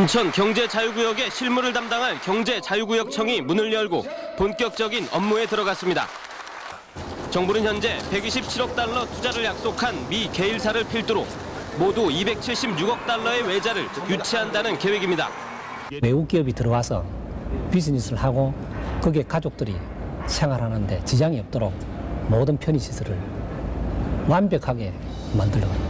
인천 경제자유구역의 실무를 담당할 경제자유구역청이 문을 열고 본격적인 업무에 들어갔습니다. 정부는 현재 127억 달러 투자를 약속한 미 개일사를 필두로 모두 276억 달러의 외자를 유치한다는 계획입니다. 외국 기업이 들어와서 비즈니스를 하고 거기에 가족들이 생활하는데 지장이 없도록 모든 편의시설을 완벽하게 만들려고 합니다.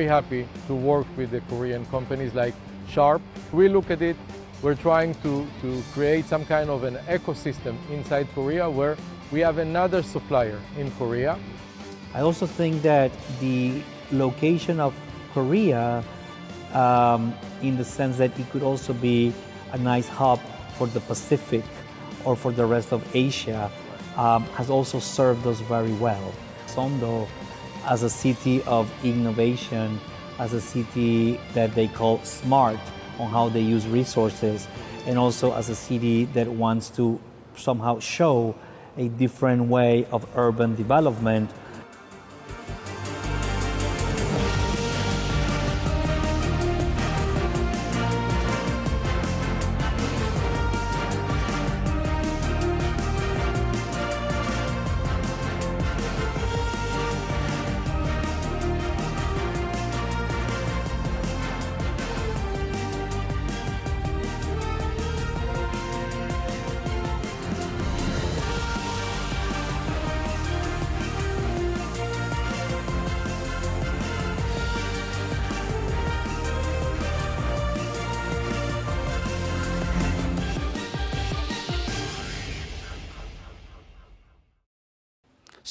very happy to work with the Korean companies like Sharp. We look at it, we're trying to, to create some kind of an ecosystem inside Korea where we have another supplier in Korea. I also think that the location of Korea, um, in the sense that it could also be a nice hub for the Pacific or for the rest of Asia, um, has also served us very well. Sondo as a city of innovation, as a city that they call smart on how they use resources, and also as a city that wants to somehow show a different way of urban development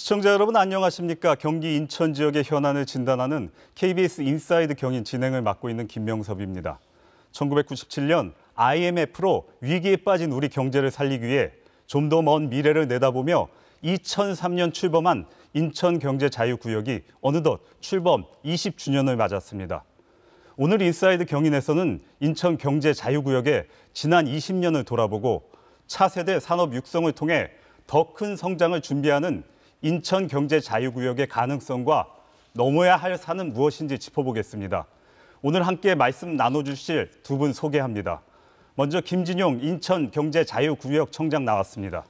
시청자 여러분 안녕하십니까? 경기 인천 지역의 현안을 진단하는 KBS 인사이드 경인 진행을 맡고 있는 김명섭입니다. 1997년 IMF로 위기에 빠진 우리 경제를 살리기 위해 좀 더 먼 미래를 내다보며 2003년 출범한 인천경제자유구역이 어느덧 출범 20주년을 맞았습니다. 오늘 인사이드 경인에서는 인천경제자유구역의 지난 20년을 돌아보고 차세대 산업 육성을 통해 더 큰 성장을 준비하는 인천 경제 자유구역의 가능성과 넘어야 할 산은 무엇인지 짚어보겠습니다. 오늘 함께 말씀 나눠주실 두 분 소개합니다. 먼저 김진용 인천 경제 자유구역 청장 나왔습니다.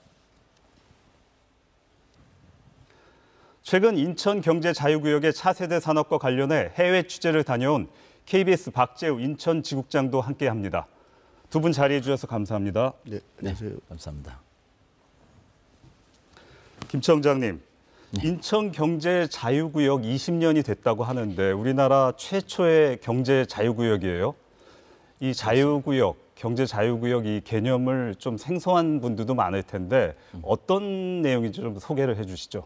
최근 인천 경제 자유구역의 차세대 산업과 관련해 해외 취재를 다녀온 KBS 박재우 인천 지국장도 함께합니다. 두 분 자리해 주셔서 감사합니다. 네, 안녕하세요. 네, 감사합니다. 김 청장님, 네. 인천 경제 자유구역 20년이 됐다고 하는데 우리나라 최초의 경제 자유구역이에요. 이 자유구역, 경제 자유구역 이 개념을 좀 생소한 분들도 많을 텐데 어떤 내용인지 좀 소개를 해주시죠.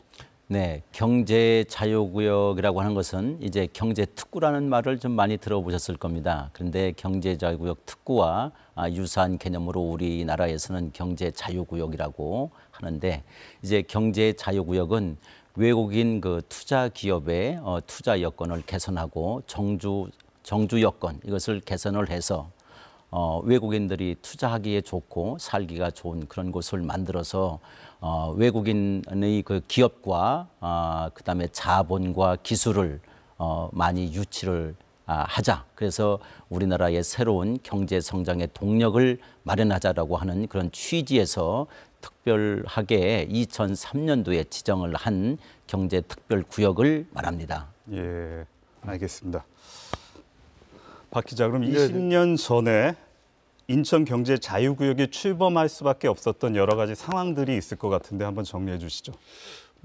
네, 경제 자유구역이라고 하는 것은 이제 경제 특구라는 말을 좀 많이 들어보셨을 겁니다. 그런데 경제 자유구역 특구와 아, 유사한 개념으로 우리나라에서는 경제 자유구역이라고 하는데 이제 경제 자유구역은 외국인 그 투자 기업의 어, 투자 여건을 개선하고 정주 정주 여건 이것을 개선을 해서 어, 외국인들이 투자하기에 좋고 살기가 좋은 그런 곳을 만들어서 어, 외국인의 그 기업과 어, 그다음에 자본과 기술을 어, 많이 유치를 아, 하자. 그래서 우리나라의 새로운 경제 성장의 동력을 마련하자라고 하는 그런 취지에서 특별하게 2003년도에 지정을 한 경제 특별 구역을 말합니다. 예, 알겠습니다. 박 기자, 그럼 20년 전에 인천 경제 자유구역이 출범할 수밖에 없었던 여러 가지 상황들이 있을 것 같은데 한번 정리해 주시죠.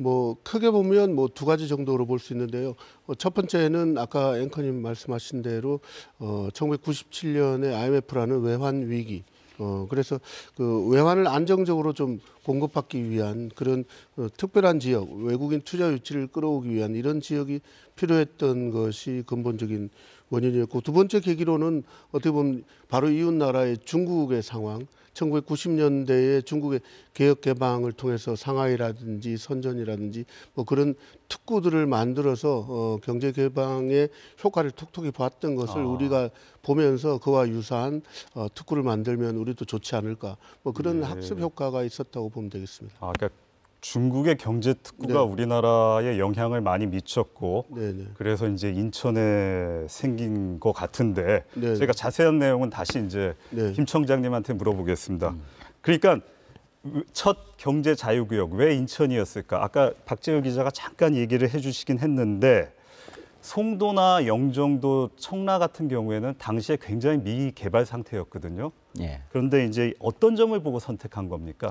뭐 크게 보면 뭐 두 가지 정도로 볼 수 있는데요. 어, 첫 번째는 아까 앵커님 말씀하신 대로 어 1997년에 IMF라는 외환 위기 어, 그래서 그 외환을 안정적으로 좀 공급받기 위한 그런 어, 특별한 지역, 외국인 투자 유치를 끌어오기 위한 이런 지역이 필요했던 것이 근본적인 원인이었고 두 번째 계기로는 어떻게 보면 바로 이웃 나라의 중국의 상황 1990년대에 중국의 개혁 개방을 통해서 상하이라든지 선전이라든지 뭐 그런 특구들을 만들어서 어, 경제 개방의 효과를 톡톡히 봤던 것을 아. 우리가 보면서 그와 유사한 어, 특구를 만들면 우리도 좋지 않을까 뭐 그런 네. 학습 효과가 있었다고 보면 되겠습니다. 아, 그러니까 중국의 경제 특구가 네. 우리나라에 영향을 많이 미쳤고 네네. 네. 그래서 이제 인천에 생긴 것 같은데 네네. 제가 네. 자세한 내용은 다시 이제 네네. 김 청장님한테 물어보겠습니다. 음. 그러니까 첫 경제 자유구역 왜 인천이었을까? 아까 박재우 기자가 잠깐 얘기를 해주시긴 했는데 송도나 영종도, 청라 같은 경우에는 당시에 굉장히 미개발 상태였거든요. 예. 그런데 이제 어떤 점을 보고 선택한 겁니까?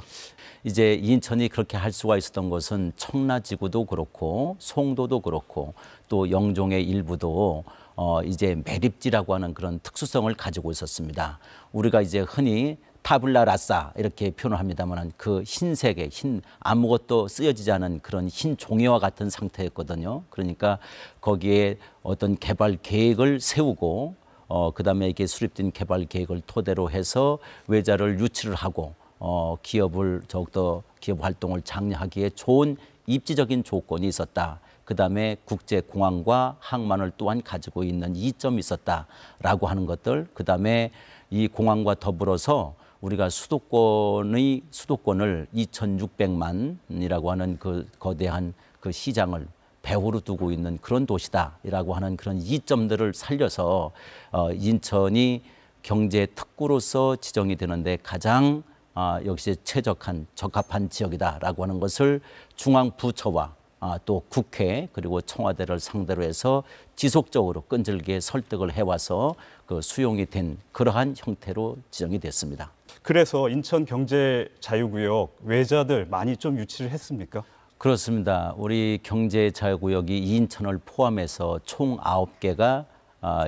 이제 인천이 그렇게 할 수가 있었던 것은 청라지구도 그렇고 송도도 그렇고 또 영종의 일부도 어 이제 매립지라고 하는 그런 특수성을 가지고 있었습니다. 우리가 이제 흔히 타블라 라싸 이렇게 표현을 합니다만은 그 흰색의 흰 아무것도 쓰여지지 않은 그런 흰 종이와 같은 상태였거든요. 그러니까 거기에 어떤 개발 계획을 세우고 어 그다음에 이게 수립된 개발 계획을 토대로 해서 외자를 유치를 하고 어 기업을 더욱더 기업 활동을 장려하기에 좋은 입지적인 조건이 있었다. 그다음에 국제 공항과 항만을 또한 가지고 있는 이점이 있었다라고 하는 것들 그다음에 이 공항과 더불어서 우리가 수도권의 수도권을 2,600만이라고 하는 그 거대한 그 시장을 배후로 두고 있는 그런 도시다라고 하는 그런 이점들을 살려서 어, 인천이 경제 특구로서 지정이 되는데 가장 아, 역시 최적한 적합한 지역이다라고 하는 것을 중앙부처와 아, 또 국회 그리고 청와대를 상대로 해서 지속적으로 끈질기게 설득을 해와서 그 수용이 된 그러한 형태로 지정이 됐습니다. 그래서 인천 경제 자유구역 외자들 많이 좀 유치를 했습니까? 그렇습니다. 우리 경제 자유구역이 인천을 포함해서 총아 개가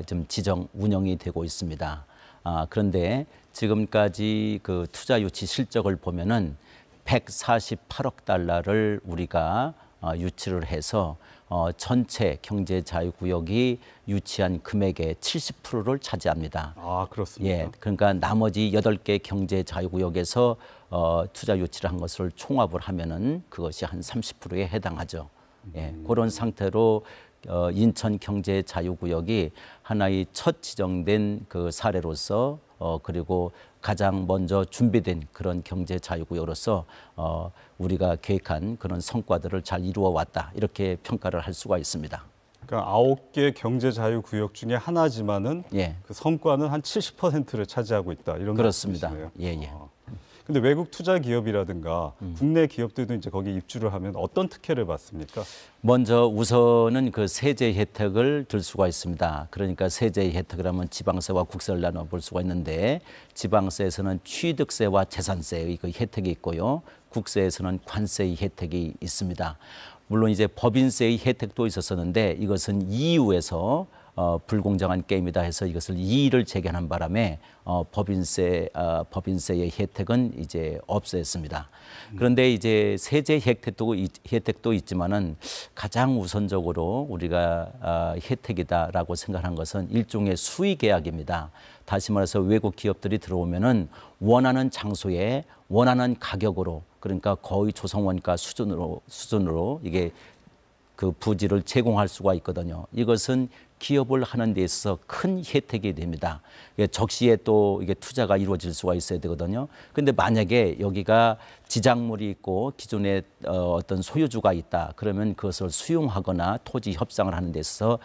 좀 아, 지정 운영이 되고 있습니다. 아, 그런데 지금까지 그 투자 유치 실적을 보면은 148억 달러를 우리가 아, 유치를 해서 어, 전체 경제 자유 구역이 유치한 금액의 70%를 차지합니다. 아, 그렇습니다. 예. 그러니까 나머지 여개 경제 자유 구역에서 어, 투자 유치를 한 것을 총합을 하면은 그것이 한 30%에 해당하죠. 예. 음. 그런 상태로 어, 인천 경제 자유 구역이 하나의 첫 지정된 그 사례로서 어, 그리고 가장 먼저 준비된 그런 경제 자유구역으로서 어, 우리가 계획한 그런 성과들을 잘 이루어 왔다 이렇게 평가를 할 수가 있습니다. 그러니까 아홉 개 경제 자유 구역 중에 하나지만은 예. 그 성과는 한 70%를 차지하고 있다 이런 그렇습니다. 말씀이시네요. 예 예. 어. 근데 외국 투자 기업이라든가 음. 국내 기업들도 이제 거기 입주를 하면 어떤 특혜를 받습니까? 먼저 우선은 그 세제 혜택을 들 수가 있습니다. 그러니까 세제 혜택을 하면 지방세와 국세를 나눠 볼 수가 있는데 지방세에서는 취득세와 재산세의 그 혜택이 있고요. 국세에서는 관세의 혜택이 있습니다. 물론 이제 법인세의 혜택도 있었었는데 이것은 EU에서 어, 불공정한 게임이다 해서 이것을 이의를 제기하는 바람에 어, 법인세 어, 법인세의 혜택은 이제 없앴습니다. 그런데 이제 세제 혜택도 혜택도 있지만은 가장 우선적으로 우리가 어, 혜택이다라고 생각한 것은 일종의 수익 계약입니다. 다시 말해서 외국 기업들이 들어오면은 원하는 장소에 원하는 가격으로 그러니까 거의 조성원가 수준으로 수준으로 이게 그 부지를 제공할 수가 있거든요. 이것은 기업을 하는 데 있어서 큰 혜택이 됩니다. 적시에 또 이게 투자가 이루어질 수가 있어야 되거든요. 근데 만약에 여기가 지작물이 있고 기존에 어, 어떤 소유주가 있다 그러면 그것을 수용하거나 토지 협상을 하는 데 있어서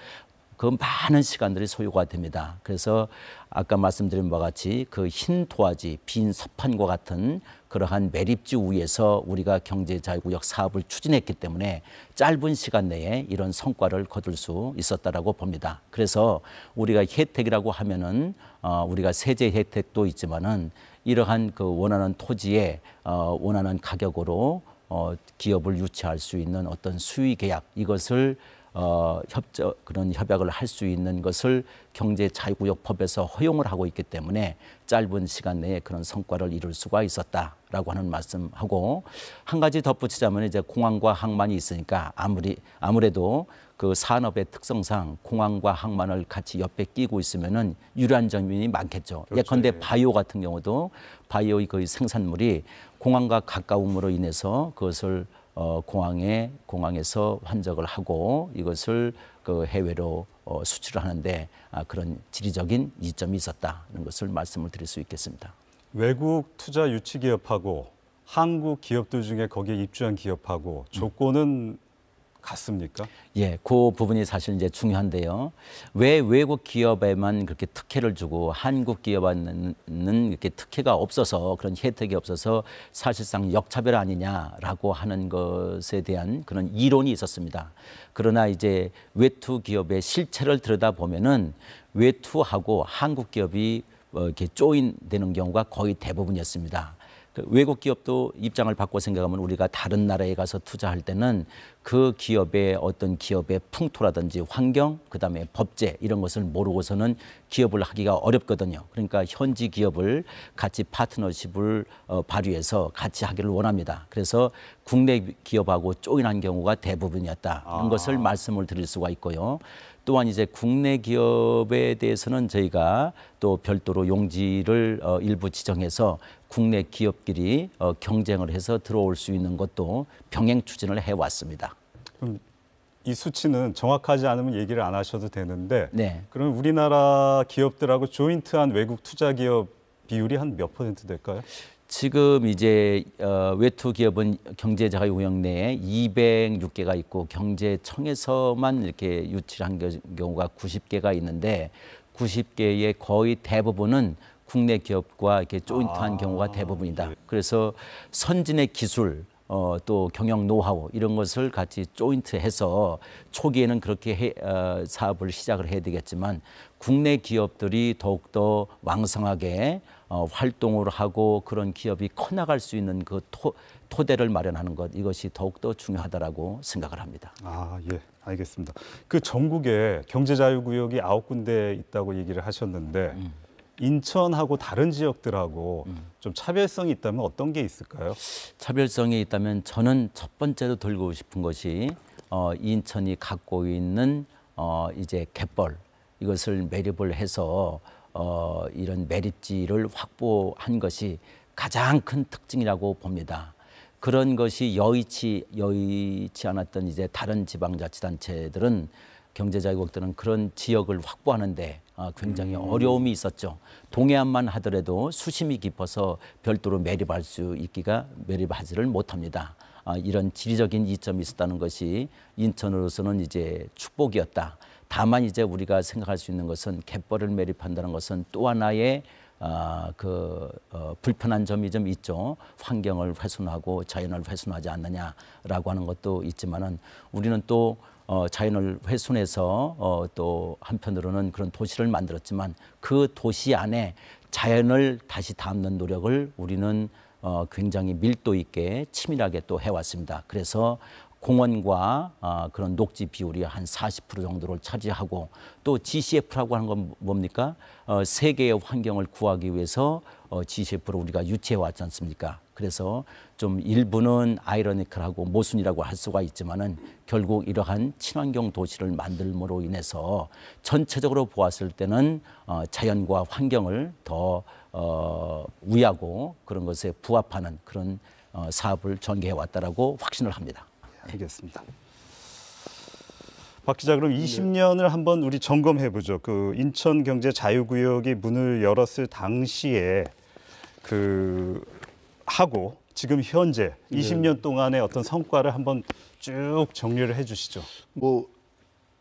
그 많은 시간들이 소요가 됩니다. 그래서 아까 말씀드린 바와 같이 그흰 도화지, 빈 서판과 같은 그러한 매립지위에서 우리가 경제자유구역 사업을 추진했기 때문에 짧은 시간 내에 이런 성과를 거둘 수 있었다라고 봅니다. 그래서 우리가 혜택이라고 하면은 어, 우리가 세제 혜택도 있지만은 이러한 그 원하는 토지에 어, 원하는 가격으로 어, 기업을 유치할 수 있는 어떤 수의 계약 이것을 어, 협적 그런 협약을 할 수 있는 것을 경제 자유구역법에서 허용을 하고 있기 때문에 짧은 시간 내에 그런 성과를 이룰 수가 있었다라고 하는 말씀하고 한 가지 덧붙이자면 이제 공항과 항만이 있으니까 아무리 아무래도 그 산업의 특성상 공항과 항만을 같이 옆에 끼고 있으면은 유리한 점이 많겠죠. 그렇지. 예컨대 예. 바이오 같은 경우도 바이오의 거의 생산물이 공항과 가까움으로 인해서 그것을 어, 공항에 공항에서 환적을 하고 이것을 그 해외로 어, 수출을 하는데 아, 그런 지리적인 이점이 있었다는 것을 말씀을 드릴 수 있겠습니다. 외국 투자 유치 기업하고 한국 기업들 중에 거기에 입주한 기업하고 조건은 같습니까? 예, 그 부분이 사실 이제 중요한데요. 왜 외국 기업에만 그렇게 특혜를 주고 한국 기업에는 이렇게 특혜가 없어서 그런 혜택이 없어서 사실상 역차별 아니냐라고 하는 것에 대한 그런 이론이 있었습니다. 그러나 이제 외투 기업의 실체를 들여다보면은 외투하고 한국 기업이 어, 이렇게 쪼인되는 경우가 거의 대부분이었습니다. 그 외국 기업도 입장을 바꿔 생각하면 우리가 다른 나라에 가서 투자할 때는 그 기업의 어떤 기업의 풍토라든지 환경, 그다음에 법제 이런 것을 모르고서는 기업을 하기가 어렵거든요. 그러니까 현지 기업을 같이 파트너십을 어, 발휘해서 같이 하기를 원합니다. 그래서 국내 기업하고 쪼인한 경우가 대부분이었다. 이런 아. 것을 말씀을 드릴 수가 있고요. 또한 이제 국내 기업에 대해서는 저희가 또 별도로 용지를 어, 일부 지정해서 국내 기업끼리 어, 경쟁을 해서 들어올 수 있는 것도 병행 추진을 해왔습니다. 그이 수치는 정확하지 않으면 얘기를 안 하셔도 되는데 네. 그럼 우리나라 기업들하고 조인트한 외국 투자 기업 비율이 한 몇 퍼센트 될까요? 지금 이제 어, 외투 기업은 경제자가 용역 내에 206개가 있고 경제청에서만 이렇게 유치한 경우가 90개가 있는데 90개의 거의 대부분은 국내 기업과 이렇게 조인트한 아. 경우가 대부분이다. 그래서 선진의 기술 어, 또 경영 노하우 이런 것을 같이 조인트해서 초기에는 그렇게 해, 어, 사업을 시작을 해야 되겠지만 국내 기업들이 더욱더 왕성하게 어, 활동을 하고 그런 기업이 커나갈 수 있는 그 토, 토대를 마련하는 것 이것이 더욱더 중요하다라고 생각을 합니다. 아 예, 알겠습니다. 그 전국에 경제자유구역이 아홉 군데 있다고 얘기를 하셨는데. 음. 인천하고 다른 지역들하고 음. 좀 차별성이 있다면 어떤 게 있을까요? 차별성이 있다면 저는 첫 번째로 돌고 싶은 것이 어, 인천이 갖고 있는 어, 이제 갯벌 이것을 매립을 해서 어, 이런 매립지를 확보한 것이 가장 큰 특징이라고 봅니다. 그런 것이 여의치 여의치 않았던 이제 다른 지방자치단체들은 경제자유국들은 그런 지역을 확보하는데 아, 굉장히 어려움이 있었죠. 동해안만 하더라도 수심이 깊어서 별도로 매립할 수 있기가 매립하지를 못합니다. 아, 이런 지리적인 이점이 있었다는 것이 인천으로서는 이제 축복이었다. 다만 이제 우리가 생각할 수 있는 것은 갯벌을 매립한다는 것은 또 하나의 아, 그 어, 불편한 점이 좀 있죠. 환경을 훼손하고 자연을 훼손하지 않느냐라고 하는 것도 있지만은 우리는 또 어, 자연을 훼손해서 어, 또 한편으로는 그런 도시를 만들었지만 그 도시 안에 자연을 다시 담는 노력을 우리는 어, 굉장히 밀도 있게 치밀하게 또 해왔습니다. 그래서 공원과 어, 그런 녹지 비율이 한 40% 정도를 차지하고 또 GCF라고 하는 건 뭡니까? 어, 세계의 환경을 구하기 위해서 어, g c f 를 우리가 유치해 왔지 않습니까? 그래서 좀 일부는 아이러니컬하고 모순이라고 할 수가 있지만은 결국 이러한 친환경 도시를 만들므로 인해서 전체적으로 보았을 때는 어, 자연과 환경을 더 어, 우위하고 그런 것에 부합하는 그런 어, 사업을 전개해 왔다라고 확신을 합니다. 예, 알겠습니다. 박 기자 그럼 20년을 한번 우리 점검해 보죠. 그 인천 경제 자유구역이 문을 열었을 당시에 그 하고 지금 현재 20년 동안의 어떤 성과를 한번 쭉 정리를 해주시죠. 뭐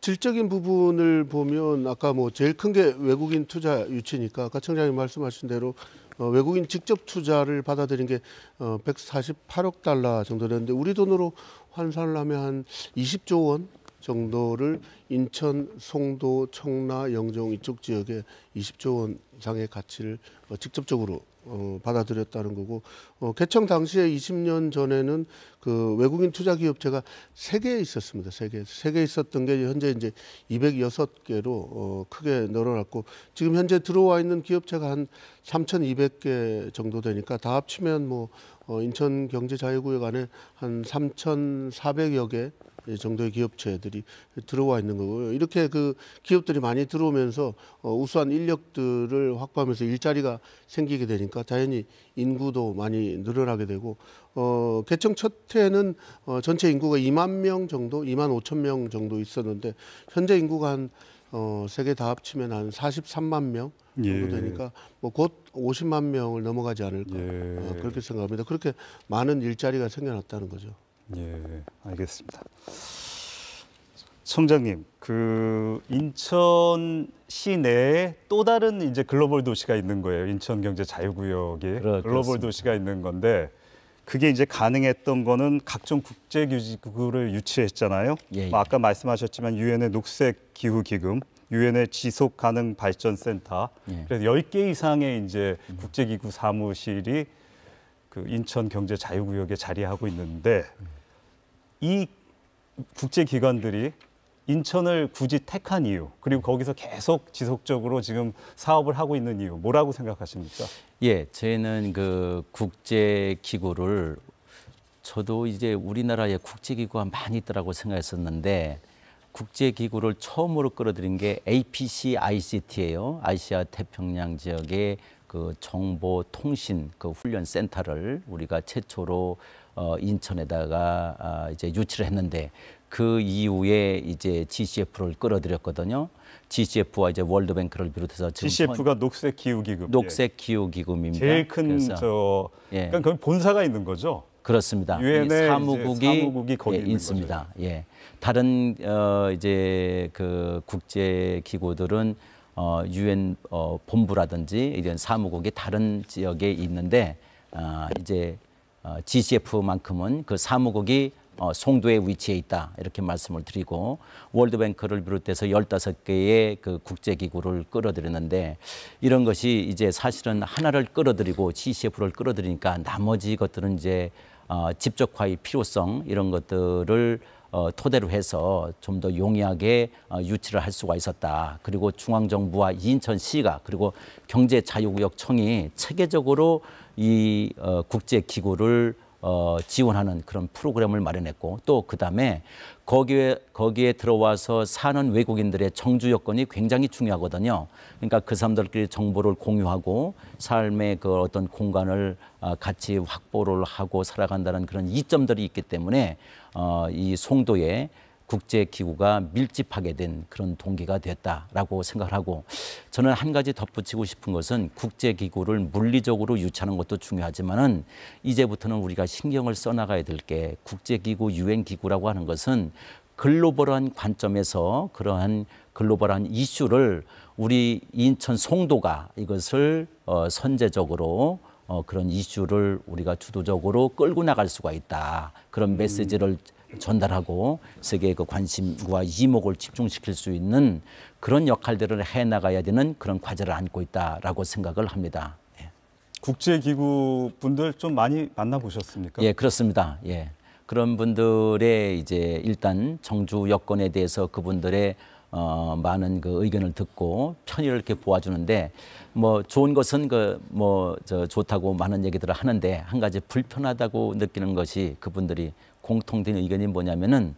질적인 부분을 보면 아까 뭐 제일 큰 게 외국인 투자 유치니까 아까 청장님 말씀하신 대로 어, 외국인 직접 투자를 받아들인 게 어, 148억 달러 정도 되는데 우리 돈으로 환산을 하면 한 20조 원 정도를 인천, 송도, 청라, 영종 이쪽 지역에 20조 원 이상의 가치를 어 직접적으로 어, 받아들였다는 거고 어, 개청 당시에 20년 전에는 그 외국인 투자 기업체가 세개에 있었습니다. 세 개 세 개 있었던 게 현재 이제 206개로 어, 크게 늘어났고 지금 현재 들어와 있는 기업체가 한 3,200개 정도 되니까 다 합치면 뭐 어, 인천 경제자유구역 안에 한 3,400여 개 정도의 기업체들이 들어와 있는 거고요. 이렇게 그 기업들이 많이 들어오면서 어, 우수한 인력들을 확보하면서 일자리가 생기게 되니까 당연히 인구도 많이 늘어나게 되고 어, 개청 첫 해는 어, 전체 인구가 2만 명 정도, 2만 5천 명 정도 있었는데 현재 인구가 한 어, 세계 다 합치면 한 43만 명 정도 예. 되니까 뭐곧 50만 명을 넘어가지 않을까 예. 어, 그렇게 생각합니다. 그렇게 많은 일자리가 생겨났다는 거죠. 예, 알겠습니다. 청장님, 그 인천 시내에 또 다른 이제 글로벌 도시가 있는 거예요. 인천 경제 자유구역에 글로벌 도시가 있는 건데 그게 이제 가능했던 거는 각종 국제 규제구를 유치했잖아요. 예, 예. 뭐 아까 말씀하셨지만 유엔의 녹색 기후 기금, 유엔의 지속 가능 발전 센터. 예. 그래서 열 개 이상의 이제 국제 기구 사무실이 그 인천 경제 자유구역에 자리하고 있는데 이 국제 기관들이 인천을 굳이 택한 이유 그리고 거기서 계속 지속적으로 지금 사업을 하고 있는 이유 뭐라고 생각하십니까? 예, 저희는 그 국제 기구를 저도 이제 우리나라에 국제 기구가 많이 있더라고 생각했었는데 국제기구를 처음으로 끌어들인 게 APC ICT예요. 아시아 태평양 지역의 그 정보 통신 그 훈련 센터를 우리가 최초로 어, 인천에다가 아, 이제 유치를 했는데 그 이후에 이제 GCF를 끌어들였거든요. GCF와 이제 월드뱅크를 비롯해서 GCF가 녹색 기후 기금. 녹색 예. 기후 기금입니다. 제일 큰 그래서, 저 예. 그러니까 본사가 있는 거죠. 그렇습니다. 유엔의 사무국이, 사무국이 거기 예, 있습니다. 거죠. 예. 다른 어 이제 그 국제 기구들은 어 유엔 어 본부라든지 이런 사무국이 다른 지역에 있는데 어 이제 어 GCF만큼은 그 사무국이 어, 송도에 위치해 있다 이렇게 말씀을 드리고 월드뱅크를 비롯해서 열다섯 개의그 국제기구를 끌어들였는데 이런 것이 이제 사실은 하나를 끌어들이고 GCF를 끌어들이니까 나머지 것들은 이제 어, 집적화의 필요성 이런 것들을 어, 토대로 해서 좀 더 용이하게 어, 유치를 할 수가 있었다. 그리고 중앙정부와 인천시가 그리고 경제자유구역청이 체계적으로 이 어, 국제기구를 어, 지원하는 그런 프로그램을 마련했고 또 그다음에 거기에 거기에 들어와서 사는 외국인들의 정주 여건이 굉장히 중요하거든요. 그러니까 그 사람들끼리 정보를 공유하고 삶의 그 어떤 공간을 어, 같이 확보를 하고 살아간다는 그런 이점들이 있기 때문에 어, 이 송도에 국제기구가 밀집하게 된 그런 동기가 됐다라고 생각을 하고 저는 한 가지 덧붙이고 싶은 것은 국제기구를 물리적으로 유치하는 것도 중요하지만은 이제부터는 우리가 신경을 써나가야 될 게 국제기구 유엔기구라고 하는 것은 글로벌한 관점에서 그러한 글로벌한 이슈를 우리 인천 송도가 이것을 어, 선제적으로 어, 그런 이슈를 우리가 주도적으로 끌고 나갈 수가 있다. 그런 메시지를 음. 전달하고 세계의 그 관심과 이목을 집중시킬 수 있는 그런 역할들을 해 나가야 되는 그런 과제를 안고 있다라고 생각을 합니다. 예. 국제기구 분들 좀 많이 만나보셨습니까? 예, 그렇습니다. 예. 그런 분들의 이제 일단 정주 여건에 대해서 그분들의 어, 많은 그 의견을 듣고 편의를 이렇게 보아주는데 뭐 좋은 것은 그뭐 좋다고 많은 얘기들을 하는데 한 가지 불편하다고 느끼는 것이 그분들이 공통된 의견이 뭐냐면은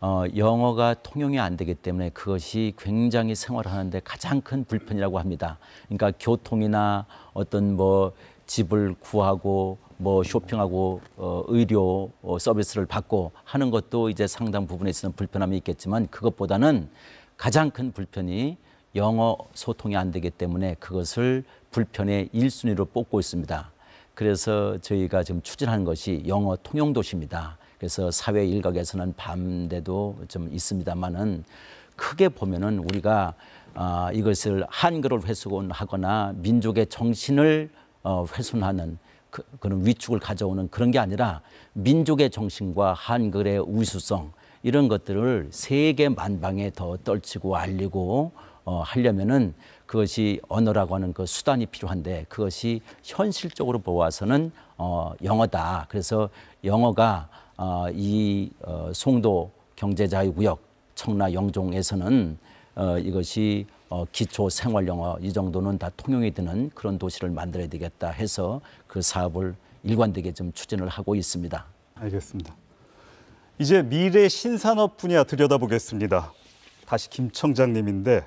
어, 영어가 통용이 안 되기 때문에 그것이 굉장히 생활하는데 가장 큰 불편이라고 합니다. 그러니까 교통이나 어떤 뭐 집을 구하고 뭐 쇼핑하고 어, 의료 어, 서비스를 받고 하는 것도 이제 상당 부분에 있어서 불편함이 있겠지만 그것보다는 가장 큰 불편이 영어 소통이 안 되기 때문에 그것을 불편의 일순위로 뽑고 있습니다. 그래서 저희가 지금 추진하는 것이 영어 통용 도시입니다. 그래서 사회 일각에서는 반대도 좀 있습니다만은 크게 보면은 우리가 어, 이것을 한글을 훼손하거나 민족의 정신을 어, 훼손하는 그, 그런 위축을 가져오는 그런 게 아니라 민족의 정신과 한글의 우수성 이런 것들을 세계 만방에 더 떨치고 알리고 어, 하려면은 그것이 언어라고 하는 그 수단이 필요한데 그것이 현실적으로 보아서는 어, 영어다. 그래서 영어가 아, 이 어, 송도 경제자유구역 청라 영종에서는 어, 이것이 어, 기초 생활 영어 이 정도는 다 통용이 되는 그런 도시를 만들어야 되겠다 해서 그 사업을 일관되게 좀 추진을 하고 있습니다. 알겠습니다. 이제 미래 신산업 분야 들여다보겠습니다. 다시 김 청장님인데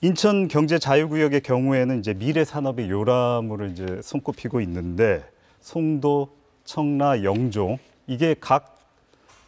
인천 경제 자유구역의 경우에는 이제 미래 산업의 요람으 이제 손꼽히고 있는데 송도, 청라, 영종 이게 각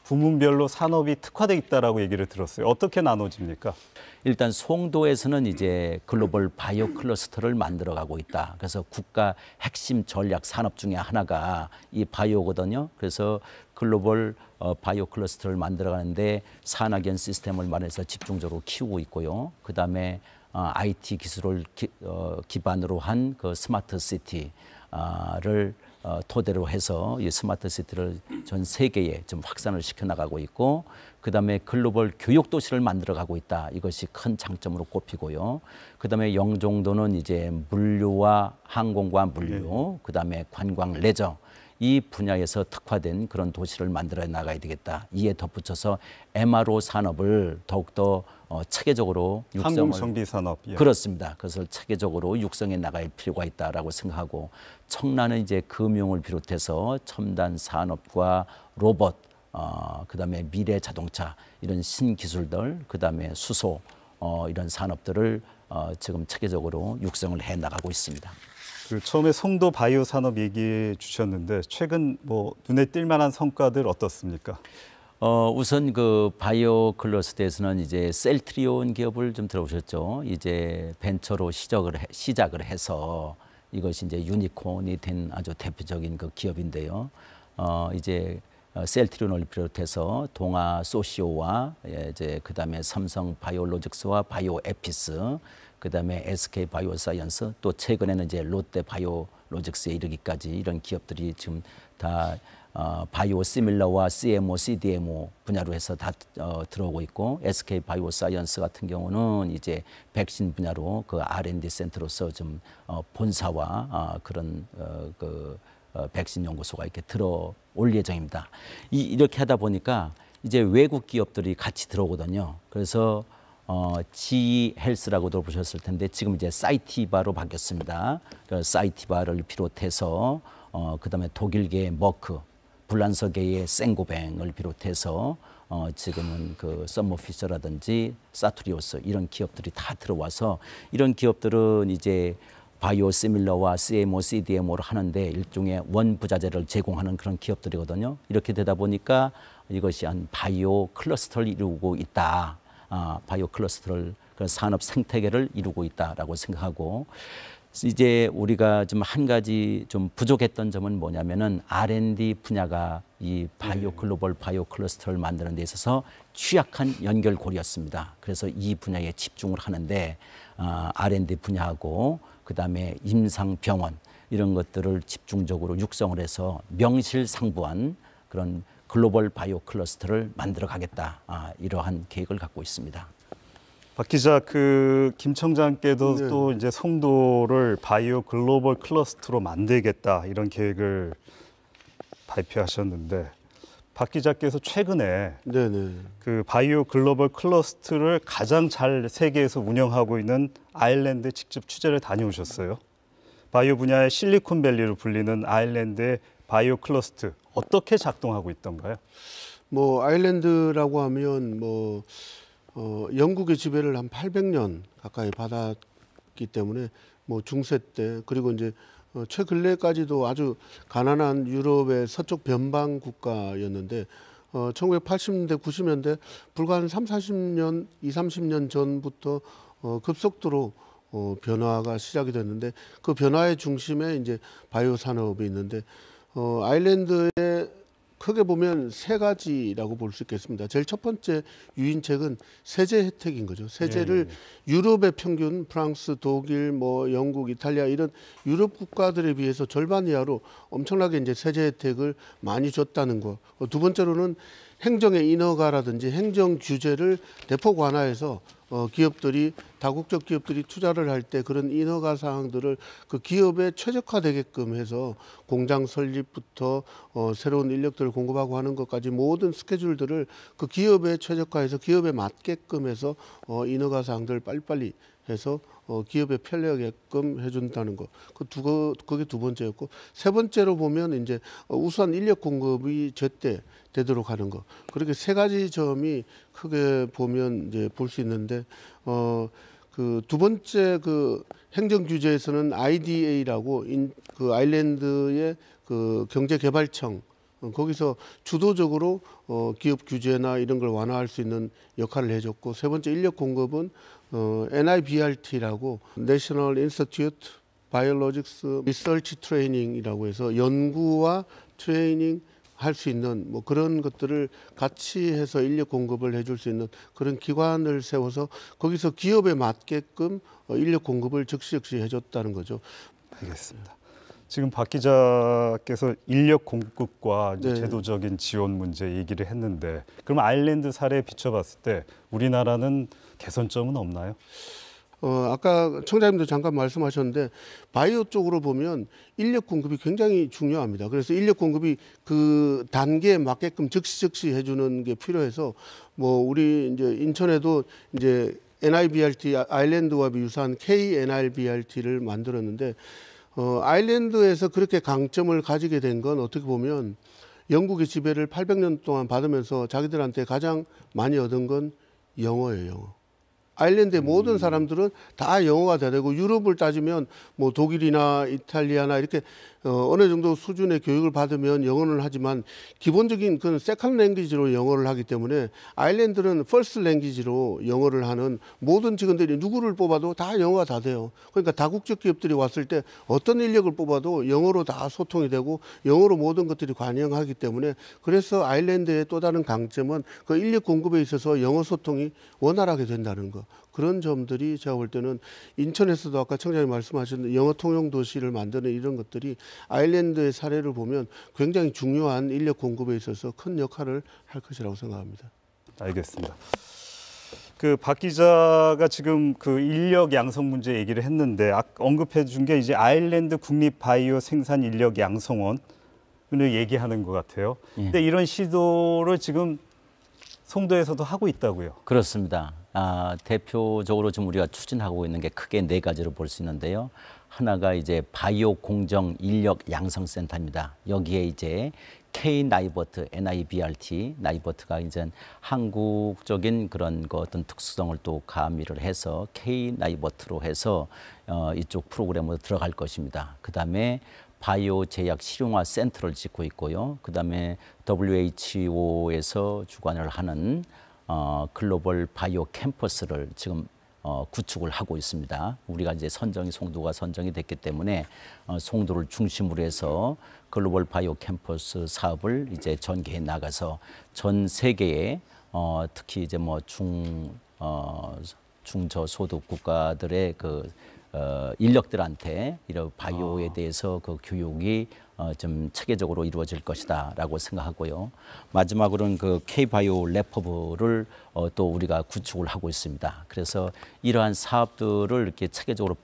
부문별로 산업이 특화되어 있다라고 얘기를 들었어요. 어떻게 나눠집니까? 일단 송도에서는 이제 글로벌 바이오 클러스터를 만들어가고 있다. 그래서 국가 핵심 전략 산업 중에 하나가 이 바이오거든요. 그래서 글로벌 어, 바이오 클러스터를 만들어가는데 산학연 시스템을 마해서 집중적으로 키우고 있고요. 그 다음에 IT 어, 기술을 기, 어, 기반으로 한 그 스마트 시티를 어, 토대로 해서 이 스마트 시티를 전 세계에 좀 확산을 시켜 나가고 있고 그다음에 글로벌 교육 도시를 만들어 가고 있다. 이것이 큰 장점으로 꼽히고요. 그다음에 영종도는 이제 물류와 항공과 물류, 네. 그다음에 관광 레저 이 분야에서 특화된 그런 도시를 만들어 나가야 되겠다. 이에 덧붙여서 MRO 산업을 더욱더 어, 체계적으로 육성을 항공정비 산업 예. 그렇습니다. 그것을 체계적으로 육성해 나갈 필요가 있다라고 생각하고 청라는 이제 금융을 비롯해서 첨단 산업과 로봇, 어, 그다음에 미래 자동차 이런 신기술들, 그다음에 수소 어, 이런 산업들을 어, 지금 체계적으로 육성을 해 나가고 있습니다. 그 처음에 송도 바이오 산업 얘기해 주셨는데 최근 뭐 눈에 띌만한 성과들 어떻습니까? 어, 우선 그 바이오 클러스터에서는 이제 셀트리온 기업을 좀 들어보셨죠. 이제 벤처로 시작을 해, 시작을 해서 이것이 이제 유니콘이 된 아주 대표적인 그 기업인데요. 어, 이제 셀트리온을 비롯해서 동아 소시오와 예, 이제 그다음에 삼성 바이오로직스와 바이오 에피스 그다음에 SK 바이오사이언스 또 최근에는 이제 롯데 바이오로직스에 이르기까지 이런 기업들이 지금 다 어, 바이오 시밀러와 CMO, CDMO 분야로 해서 다 어, 들어오고 있고 SK 바이오사이언스 같은 경우는 이제 백신 분야로 그 R&D 센터로서 좀 어, 본사와 어, 그런 어, 그 어, 백신 연구소가 이렇게 들어올 예정입니다. 이, 이렇게 하다 보니까 이제 외국 기업들이 같이 들어오거든요. 그래서 어, G 헬스라고 도보셨을 텐데 지금 이제 사이티바로 바뀌었습니다. 그 사이티바를 비롯해서 어, 그다음에 독일계의 머크, 불란서계의 생고뱅을 비롯해서 어, 지금은 그 썸머피셔라든지 사투리오스 이런 기업들이 다 들어와서 이런 기업들은 이제 바이오 시밀러와 CMO, CDMO를 하는데 일종의 원 부자재를 제공하는 그런 기업들이거든요. 이렇게 되다 보니까 이것이 한 바이오 클러스터를 이루고 있다. 아, 바이오 클러스터를 그 산업 생태계를 이루고 있다라고 생각하고 이제 우리가 좀 한 가지 좀 부족했던 점은 뭐냐면은 R&D 분야가 이 바이오 글로벌 네. 바이오 클러스터를 만드는 데 있어서 취약한 연결고리였습니다. 그래서 이 분야에 집중을 하는데 R&D 아, 분야하고 그다음에 임상 병원 이런 것들을 집중적으로 육성을 해서 명실상부한 그런 글로벌 바이오 클러스터를 만들어 가겠다 아, 이러한 계획을 갖고 있습니다. 박 기자, 그김 청장께도 네. 또 이제 송도를 바이오 글로벌 클러스터로 만들겠다 이런 계획을 발표하셨는데 박 기자께서 최근에 네네. 네. 그 바이오 글로벌 클러스터를 가장 잘 세계에서 운영하고 있는 아일랜드 직접 취재를 다녀오셨어요. 바이오 분야의 실리콘밸리로 불리는 아일랜드의 바이오 클러스터 어떻게 작동하고 있던가요? 뭐 아일랜드라고 하면 뭐 어, 영국의 지배를 한 800년 가까이 받았기 때문에 뭐 중세 때 그리고 이제 어, 최근래까지도 아주 가난한 유럽의 서쪽 변방 국가였는데 어, 1980년대 90년대 불과 한 3, 40년, 2, 30년 전부터 어, 급속도로 어, 변화가 시작이 됐는데 그 변화의 중심에 이제 바이오 산업이 있는데 어, 아일랜드에 크게 보면 세 가지라고 볼 수 있겠습니다. 제일 첫 번째 유인책은 세제 혜택인 거죠. 세제를 네. 유럽의 평균 프랑스, 독일, 뭐 영국, 이탈리아 이런 유럽 국가들에 비해서 절반 이하로 엄청나게 이제 세제 혜택을 많이 줬다는 거. 어, 두 번째로는 행정의 인허가라든지 행정 규제를 대폭 완화해서 어, 기업들이 다국적 기업들이 투자를 할 때 그런 인허가 사항들을 그 기업에 최적화되게끔 해서 공장 설립부터 어, 새로운 인력들을 공급하고 하는 것까지 모든 스케줄들을 그 기업에 최적화해서 기업에 맞게끔 해서 어, 인허가 사항들을 빨리빨리 해서 어, 기업에 편리하게끔 해준다는 거. 그 두, 거, 그게 두 번째였고 세 번째로 보면 이제 어, 우수한 인력 공급이 제때 되도록 하는 거. 그렇게 세 가지 점이 크게 보면 이제 볼 수 있는데 어. 그 두 번째 그 행정 규제에서는 IDA라고 인, 그 아일랜드의 그 경제개발청 어, 거기서 주도적으로 어, 기업 규제나 이런 걸 완화할 수 있는 역할을 해줬고 세 번째 인력 공급은 어, NIBRT라고 National Institute Biologics Research Training이라고 해서 연구와 트레이닝 할 수 있는 뭐 그런 것들을 같이 해서 인력 공급을 해줄 수 있는 그런 기관을 세워서 거기서 기업에 맞게끔 어, 인력 공급을 즉시 즉시 해줬다는 거죠. 알겠습니다. 지금 박 기자께서 인력 공급과 네. 제도적인 지원 문제 얘기를 했는데 그럼 아일랜드 사례에 비춰봤을 때 우리나라는 개선점은 없나요? 어, 아까 청장님도 잠깐 말씀하셨는데 바이오 쪽으로 보면 인력 공급이 굉장히 중요합니다. 그래서 인력 공급이 그 단계에 맞게끔 즉시 즉시 해주는 게 필요해서 뭐 우리 이제 인천에도 이제 NIBRT 아일랜드와 유사한 KNIBRT를 만들었는데 어, 아일랜드에서 그렇게 강점을 가지게 된 건 어떻게 보면 영국의 지배를 800년 동안 받으면서 자기들한테 가장 많이 얻은 건 영어예요, 영어. 아일랜드의 음. 모든 사람들은 다 영어가 되고 유럽을 따지면 뭐 독일이나 이탈리아나 이렇게 어, 어느 정도 수준의 교육을 받으면 영어는 하지만 기본적인 그 세컨 랭귀지로 영어를 하기 때문에 아일랜드는 퍼스트 랭귀지로 영어를 하는 모든 직원들이 누구를 뽑아도 다 영어가 다 돼요. 그러니까 다국적 기업들이 왔을 때 어떤 인력을 뽑아도 영어로 다 소통이 되고 영어로 모든 것들이 관영하기 때문에 그래서 아일랜드의 또 다른 강점은 그 인력 공급에 있어서 영어 소통이 원활하게 된다는 거. 그런 점들이 제가 볼 때는 인천에서도 아까 청장님 말씀하신 영어 통용 도시를 만드는 이런 것들이 아일랜드의 사례를 보면 굉장히 중요한 인력 공급에 있어서 큰 역할을 할 것이라고 생각합니다. 알겠습니다. 그 박 기자가 지금 그 인력 양성 문제 얘기를 했는데 언급해 준 게 이제 아일랜드 국립 바이오 생산 인력 양성원을 얘기하는 것 같아요. 예. 근데 이런 시도를 지금 송도에서도 하고 있다고요. 그렇습니다. 아, 대표적으로 좀 우리가 추진하고 있는 게 크게 네 가지로 볼 수 있는데요. 하나가 이제 바이오 공정 인력 양성 센터입니다. 여기에 이제 K 나이버트 NIBRT 나이버트가 이제 한국적인 그런 그 어떤 특수성을 또 가미를 해서 K 나이버트로 해서 어, 이쪽 프로그램으로 들어갈 것입니다. 그다음에 바이오 제약 실용화 센터를 짓고 있고요. 그다음에 WHO에서 주관을 하는 어, 글로벌 바이오 캠퍼스를 지금 어, 구축을 하고 있습니다. 우리가 이제 선정이 송도가 선정이 됐기 때문에 어, 송도를 중심으로 해서 글로벌 바이오 캠퍼스 사업을 이제 전개해 나가서 전 세계에 어, 특히 이제 뭐중 어, 중저소득 국가들의 그 어, 인력들한테 이런 바이오에 아. 대해서 그 교육이 어, 좀 체계적으로 이루어질 것이다라고 생각하고요. 마지막으로는 그 K바이오 래퍼브를 어, 또 우리가 구축을 하고 있습니다. 그래서 이러한 사업들을 이렇게 체계적으로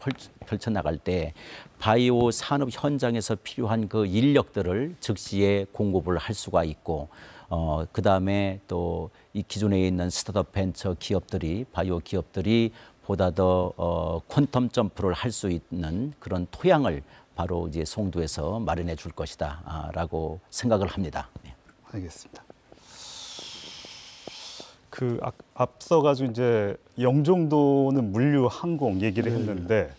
펼쳐 나갈 때 바이오 산업 현장에서 필요한 그 인력들을 즉시에 공급을 할 수가 있고 어, 그 다음에 또 이 기존에 있는 스타트업 벤처 기업들이 바이오 기업들이 보다 더 어, 퀀텀 점프를 할 수 있는 그런 토양을 바로 이제 송도에서 마련해 줄 것이다라고 아, 생각을 합니다. 네. 알겠습니다. 그 앞서 가지고 이제 영종도는 물류 항공 얘기를 네. 했는데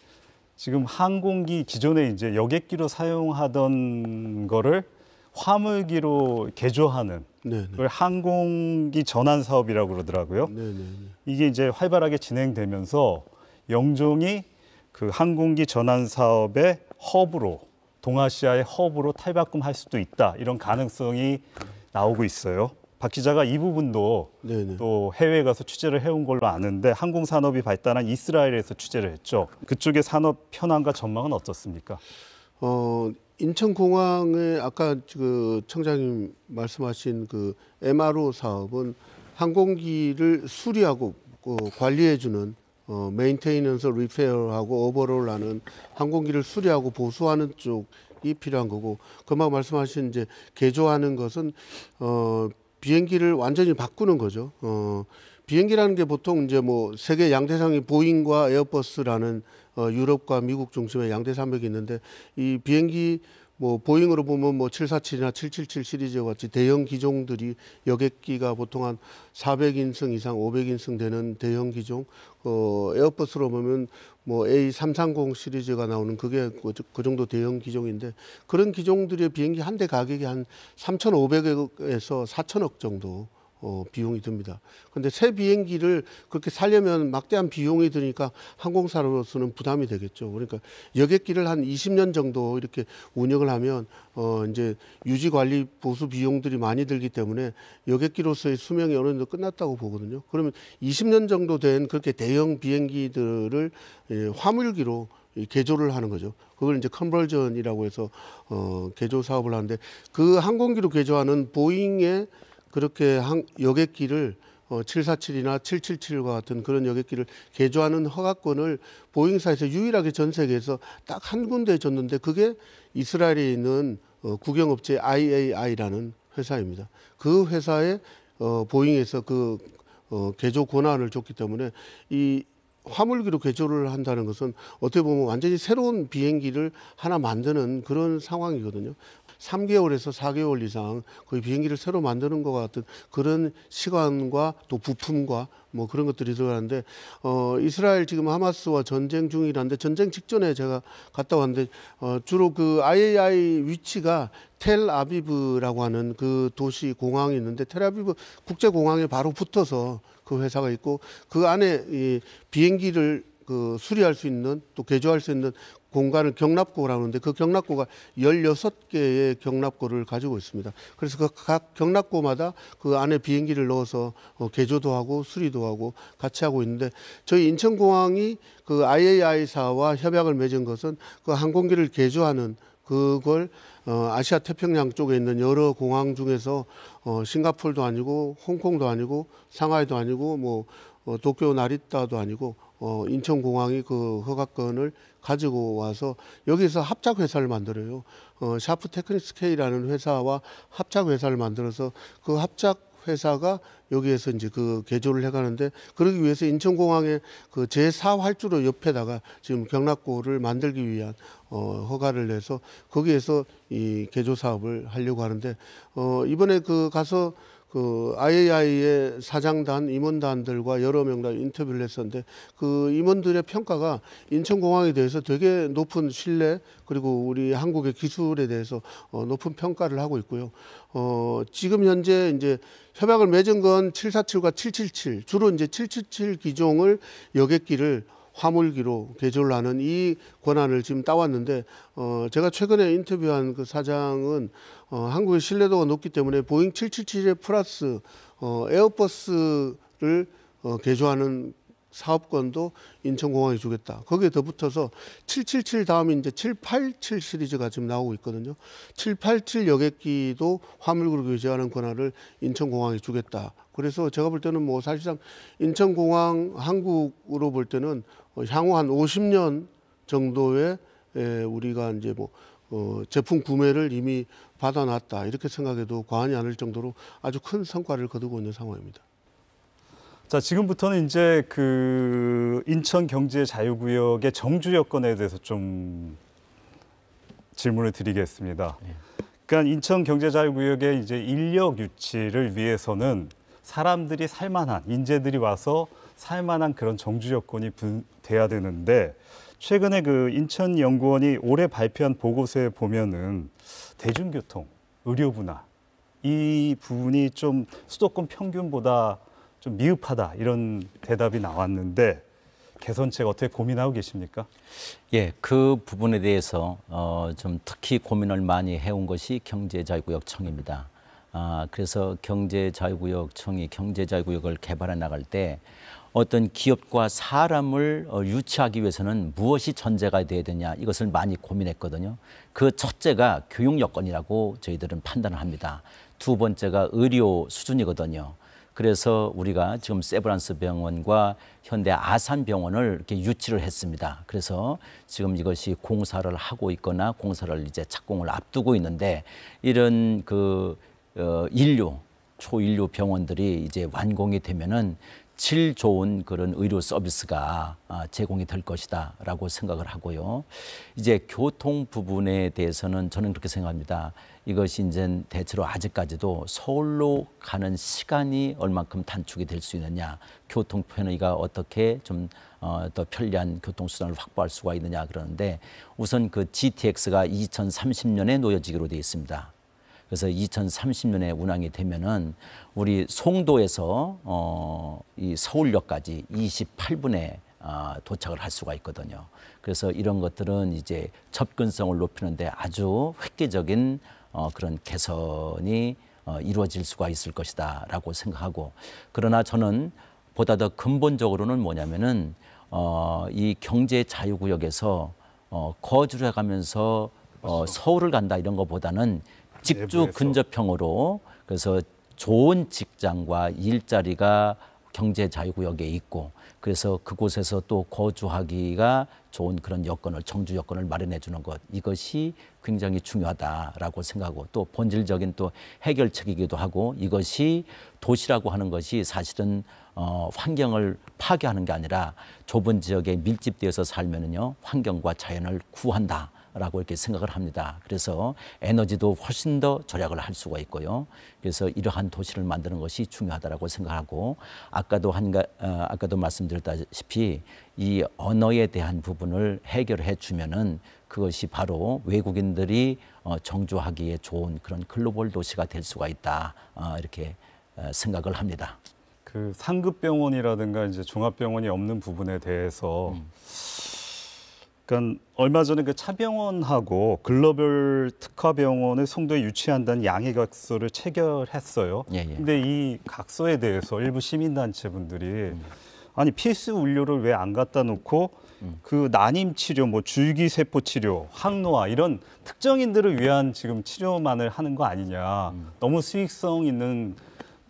지금 항공기 기존에 이제 여객기로 사용하던 거를 화물기로 개조하는 네, 걸 항공기 전환 사업이라고 그러더라고요. 네네. 이게 이제 활발하게 진행되면서 영종이 그 항공기 전환 사업에 허브로 동아시아의 허브로 탈바꿈할 수도 있다 이런 가능성이 나오고 있어요. 박 기자가 이 부분도 네네. 또 해외 가서 취재를 해온 걸로 아는데 항공 산업이 발달한 이스라엘에서 취재를 했죠. 그쪽의 산업 현황과 전망은 어떻습니까? 어 인천공항에 아까 그 청장님 말씀하신 그 MRO 사업은 항공기를 수리하고 그 관리해주는 어, 메인테이넌스 리페어하고 오버롤하는 항공기를 수리하고 보수하는 쪽이 필요한 거고 금방 말씀하신 이제 개조하는 것은 어, 비행기를 완전히 바꾸는 거죠. 어, 비행기라는 게 보통 이제 뭐 세계 양대상이 보잉과 에어버스라는 어, 유럽과 미국 중심의 양대 산맥이 있는데 이 비행기 뭐 보잉으로 보면 뭐 747이나 777 시리즈와 같이 대형 기종들이 여객기가 보통 한 400인승 이상 500인승 되는 대형 기종 어 에어버스로 보면 뭐 A330 시리즈가 나오는 그게 그, 그 정도 대형 기종인데 그런 기종들의 비행기 한 대 가격이 한3 5 0 0에서 4,000억 정도 어, 비용이 듭니다. 근데 새 비행기를 그렇게 살려면 막대한 비용이 드니까 항공사로서는 부담이 되겠죠. 그러니까 여객기를 한 20년 정도 이렇게 운영을 하면 어, 이제 유지 관리 보수 비용들이 많이 들기 때문에 여객기로서의 수명이 어느 정도 끝났다고 보거든요. 그러면 20년 정도 된 그렇게 대형 비행기들을 예, 화물기로 개조를 하는 거죠. 그걸 이제 컨버전이라고 해서 어, 개조 사업을 하는데 그 항공기로 개조하는 보잉의 그렇게 항, 여객기를 어, 747이나 777과 같은 그런 여객기를 개조하는 허가권을 보잉사에서 유일하게 전 세계에서 딱 한 군데 줬는데 그게 이스라엘에 있는 어, 국영업체 IAI라는 회사입니다. 그 회사에 어, 보잉에서 그 어, 개조 권한을 줬기 때문에 이 화물기로 개조를 한다는 것은 어떻게 보면 완전히 새로운 비행기를 하나 만드는 그런 상황이거든요. 삼개월에서사개월 이상 거의 비행기를 새로 만드는 것 같은 그런 시간과 또 부품과 뭐 그런 것들이 들어가는데 어 이스라엘 지금 하마스와 전쟁 중이라는데 전쟁 직전에 제가 갔다 왔는데 어 주로 그 IAI 위치가 텔 아비브라고 하는 그 도시 공항이 있는데 텔 아비브 국제 공항에 바로 붙어서 그 회사가 있고 그 안에 이 비행기를 그 수리할 수 있는 또 개조할 수 있는 공간을 경납고라고 하는데 그 경납고가 열여섯 개의 경납고를 가지고 있습니다. 그래서 그 각 경납고마다 그 안에 비행기를 넣어서 어, 개조도 하고 수리도 하고 같이 하고 있는데 저희 인천공항이 그 IAI사와 협약을 맺은 것은 그 항공기를 개조하는 그걸 어, 아시아 태평양 쪽에 있는 여러 공항 중에서 어, 싱가폴도 아니고 홍콩도 아니고 상하이도 아니고 뭐 어, 도쿄 나리타도 아니고 어, 인천공항이 그 허가권을 가지고 와서 여기서 합작회사를 만들어요. 어, 샤프 테크닉스케이라는 회사와 합작회사를 만들어서 그 합작 회사가 여기에서 이제 그 개조를 해가는데 그러기 위해서 인천공항의 그 제4활주로 옆에다가 지금 경락고를 만들기 위한 어, 허가를 내서 거기에서 이 개조 사업을 하려고 하는데 어, 이번에 그 가서 그 IAI의 사장단 임원단들과 여러 명단 인터뷰를 했었는데 그 임원들의 평가가 인천공항에 대해서 되게 높은 신뢰 그리고 우리 한국의 기술에 대해서 어, 높은 평가를 하고 있고요. 어, 지금 현재 이제 협약을 맺은 건 747과 777 주로 이제 777 기종을 여객기를 화물기로 개조를 하는 이 권한을 지금 따왔는데 어 제가 최근에 인터뷰한 그 사장은 어 한국의 신뢰도가 높기 때문에 보잉 777의 플러스 어 에어버스를 어 개조하는 사업권도 인천공항에 주겠다. 거기에 더 붙어서 777 다음에 이제 787 시리즈가 지금 나오고 있거든요. 787 여객기도 화물그룹 교제하는 권한을 인천공항에 주겠다. 그래서 제가 볼 때는 뭐 사실상 인천공항 한국으로 볼 때는 향후 한 50년 정도의 에, 우리가 이제 뭐 어, 제품 구매를 이미 받아놨다 이렇게 생각해도 과언이 아닐 정도로 아주 큰 성과를 거두고 있는 상황입니다. 자, 지금부터는 이제 그 인천 경제 자유구역의 정주 여건에 대해서 좀 질문을 드리겠습니다. 네. 그러니까 인천 경제 자유구역의 이제 인력 유치를 위해서는 사람들이 살만한 인재들이 와서 살만한 그런 정주 여건이 돼야 되는데 최근에 그 인천 연구원이 올해 발표한 보고서에 보면은 대중교통, 의료 분야 이 부분이 좀 수도권 평균보다 좀 미흡하다 이런 대답이 나왔는데 개선책 어떻게 고민하고 계십니까? 예, 그 부분에 대해서 어, 좀 특히 고민을 많이 해온 것이 경제자유구역청입니다. 아, 그래서 경제자유구역청이 경제자유구역을 개발해 나갈 때 어떤 기업과 사람을 어, 유치하기 위해서는 무엇이 전제가 돼야 되냐 이것을 많이 고민했거든요. 그 첫째가 교육 여건이라고 저희들은 판단을 합니다. 두 번째가 의료 수준이거든요. 그래서 우리가 지금 세브란스 병원과 현대 아산병원을 이렇게 유치를 했습니다. 그래서 지금 이것이 공사를 하고 있거나 공사를 이제 착공을 앞두고 있는데 이런 그 어, 인류 초인류 병원들이 이제 완공이 되면은 질 좋은 그런 의료 서비스가 아, 제공이 될 것이다라고 생각을 하고요. 이제 교통 부분에 대해서는 저는 그렇게 생각합니다. 이것이 이제 대체로 아직까지도 서울로 가는 시간이 얼만큼 단축이 될 수 있느냐, 교통 편의가 어떻게 좀더 어, 편리한 교통수단을 확보할 수가 있느냐 그러는데 우선 그 GTX가 2030년에 놓여지기로 되어 있습니다. 그래서 2030년에 운항이 되면은 우리 송도에서 어, 이 서울역까지 28분에 아, 도착을 할 수가 있거든요. 그래서 이런 것들은 이제 접근성을 높이는데 아주 획기적인 어, 그런 개선이 어, 이루어질 수가 있을 것이다라고 생각하고 그러나 저는 보다 더 근본적으로는 뭐냐면은 어, 이 경제 자유구역에서 어, 거주를 해가면서 어, 그렇죠. 서울을 간다 이런 것보다는 직주 근접형으로 그래서 좋은 직장과 일자리가 경제 자유구역에 있고 그래서 그곳에서 또 거주하기가 좋은 그런 여건을 정주 여건을 마련해 주는 것 이것이 굉장히 중요하다라고 생각하고 또 본질적인 또 해결책이기도 하고 이것이 도시라고 하는 것이 사실은 어, 환경을 파괴하는 게 아니라 좁은 지역에 밀집되어서 살면은요 환경과 자연을 구한다. 라고 이렇게 생각을 합니다. 그래서 에너지도 훨씬 더 절약을 할 수가 있고요. 그래서 이러한 도시를 만드는 것이 중요하다고 생각하고 아까도 한가 어, 아까도 말씀드렸다시피 이 언어에 대한 부분을 해결해 주면은 그것이 바로 외국인들이 어, 정조하기에 좋은 그런 글로벌 도시가 될 수가 있다 어, 이렇게 어, 생각을 합니다. 그 상급 병원이라든가 이제 종합 병원이 없는 부분에 대해서. 음. 그러니까 얼마 전에 그 차병원하고 글로벌 특화병원을 송도에 유치한다는 양해 각서를 체결했어요. 예, 예. 근데 이 각서에 대해서 일부 시민단체분들이 음. 아니 필수 의료를 왜 안 갖다 놓고 음. 그 난임 치료, 뭐 줄기 세포 치료, 항노화 이런 특정인들을 위한 지금 치료만을 하는 거 아니냐. 음. 너무 수익성 있는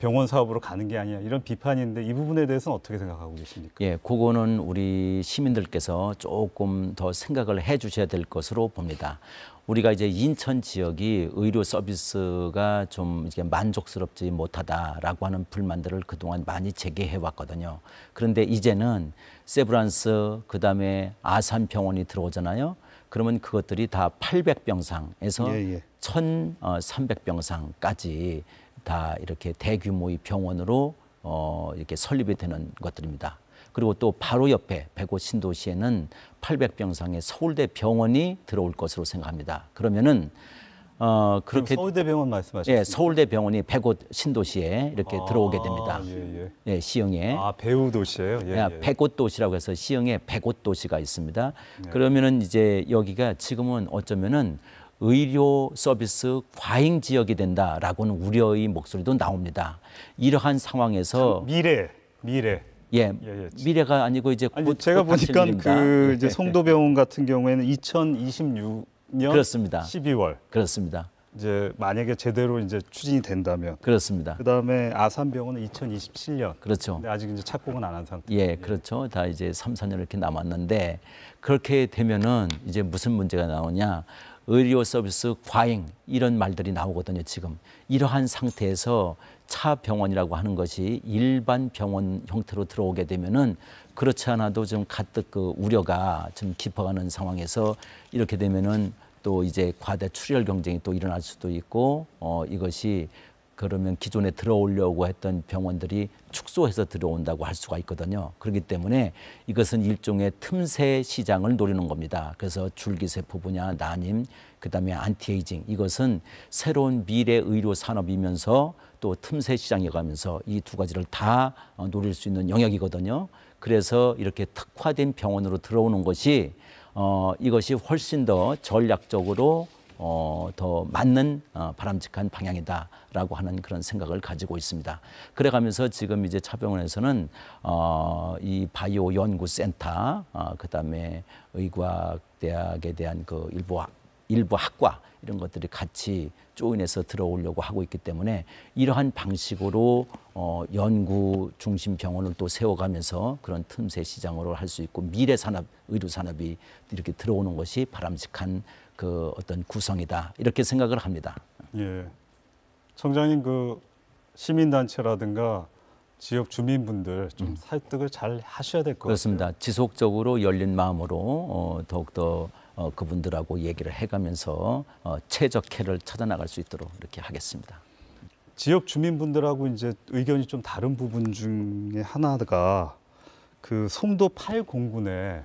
병원 사업으로 가는 게 아니냐 이런 비판인데 이 부분에 대해서는 어떻게 생각하고 계십니까? 예, 그거는 우리 시민들께서 조금 더 생각을 해 주셔야 될 것으로 봅니다. 우리가 이제 인천 지역이 의료 서비스가 좀 이게 만족스럽지 못하다라고 하는 불만들을 그동안 많이 제기해 왔거든요. 그런데 이제는 세브란스 그다음에 아산 병원이 들어오잖아요. 그러면 그것들이 다 800병상에서 예, 예. 1,300병상까지 다 이렇게 대규모의 병원으로 어, 이렇게 설립이 되는 것들입니다. 그리고 또 바로 옆에 백오 신도시에는 800병상의 서울대 병원이 들어올 것으로 생각합니다. 그러면은 어 그렇게 서울대 병원 말씀하시죠? 예, 서울대 병원이 백오 신도시에 이렇게 아, 들어오게 됩니다. 예, 예. 예, 시흥에 아 배우 도시예요? 예, 예. 백오 도시라고 해서 시흥에 백오 도시가 있습니다. 예. 그러면은 이제 여기가 지금은 어쩌면은 의료 서비스 과잉 지역이 된다라고는 우려의 목소리도 나옵니다. 이러한 상황에서 미래 미래 예, 예, 예, 미래가 아니고 이제 아니, 제가 곧 보니까 그 이제 네. 송도병원 같은 경우에는 2026년 그렇습니다. 12월 그렇습니다. 이제 만약에 제대로 이제 추진이 된다면 그렇습니다. 그다음에 아산병원은 2027년 그렇죠. 근데 아직 이제 착공은 안 한 상태. 예, 그렇죠. 다 이제 3, 4년 이렇게 남았는데 그렇게 되면은 이제 무슨 문제가 나오냐? 의료 서비스 과잉 이런 말들이 나오거든요. 지금 이러한 상태에서 차 병원이라고 하는 것이 일반 병원 형태로 들어오게 되면은 그렇지 않아도 좀 가뜩 그 우려가 좀 깊어가는 상황에서 이렇게 되면은 또 이제 과대 출혈 경쟁이 또 일어날 수도 있고 어 이것이 그러면 기존에 들어오려고 했던 병원들이 축소해서 들어온다고 할 수가 있거든요. 그렇기 때문에 이것은 일종의 틈새 시장을 노리는 겁니다. 그래서 줄기세포 분야, 난임, 그다음에 안티에이징 이것은 새로운 미래 의료 산업이면서 또 틈새 시장에 가면서 이 두 가지를 다 어, 노릴 수 있는 영역이거든요. 그래서 이렇게 특화된 병원으로 들어오는 것이 어, 이것이 훨씬 더 전략적으로 어, 더 맞는 어, 바람직한 방향이다라고 하는 그런 생각을 가지고 있습니다. 그래가면서 지금 이제 차병원에서는 어, 이 바이오 연구센터, 어, 그다음에 의과대학에 대한 그 일부 일부 학과 이런 것들이 같이 조인해서 들어오려고 하고 있기 때문에 이러한 방식으로 어, 연구 중심 병원을 또 세워가면서 그런 틈새 시장으로 할 수 있고 미래 산업 의료 산업이 이렇게 들어오는 것이 바람직한 그 어떤 구성이다 이렇게 생각을 합니다. 예, 청장님 그 시민단체라든가 지역 주민분들 좀 음. 설득을 잘 하셔야 될 것 같아요. 그렇습니다. 지속적으로 열린 마음으로 어, 더욱더 어, 그분들하고 얘기를 해가면서 어, 최적회를 찾아나갈 수 있도록 이렇게 하겠습니다. 지역 주민분들하고 이제 의견이 좀 다른 부분 중에 하나가 그 송도 809에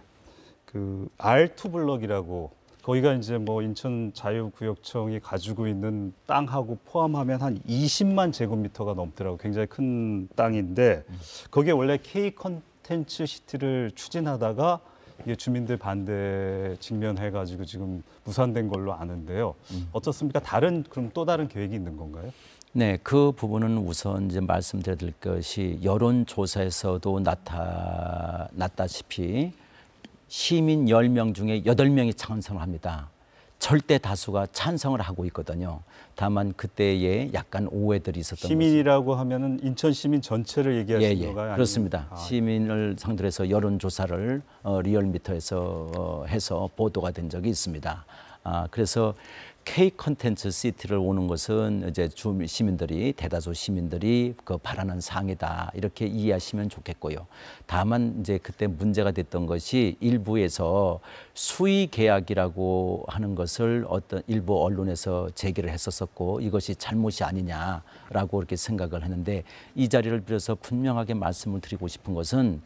그 R2 블럭이라고 거기가 이제 뭐 인천 자유구역청이 가지고 있는 땅하고 포함하면 한 20만 제곱미터가 넘더라고 굉장히 큰 땅인데 거기에 원래 K 컨텐츠 시티를 추진하다가 이게 주민들 반대 직면해 가지고 지금 무산된 걸로 아는데요. 음. 어떻습니까? 다른 그럼 또 다른 계획이 있는 건가요? 네, 그 부분은 우선 이제 말씀드려야 될 것이 여론 조사에서도 나타났다시피 시민 10명 중에 8명이 찬성을 합니다. 절대 다수가 찬성을 하고 있거든요. 다만 그때에 약간 오해들이 있었던 시민이라고 하면은 인천 시민 전체를 얘기하시는 예, 예. 가 그렇습니다. 아, 시민을 상대로 해서 여론 조사를 어, 리얼미터에서 어, 해서 보도가 된 적이 있습니다. 아, 그래서 K 컨텐츠 시티를 오는 것은 이제 주 시민들이 대다수 시민들이 그 바라는 사항이다 이렇게 이해하시면 좋겠고요. 다만 이제 그때 문제가 됐던 것이 일부에서 수의 계약이라고 하는 것을 어떤 일부 언론에서 제기를 했었었고 이것이 잘못이 아니냐라고 이렇게 생각을 했는데 이 자리를 빌어서 분명하게 말씀을 드리고 싶은 것은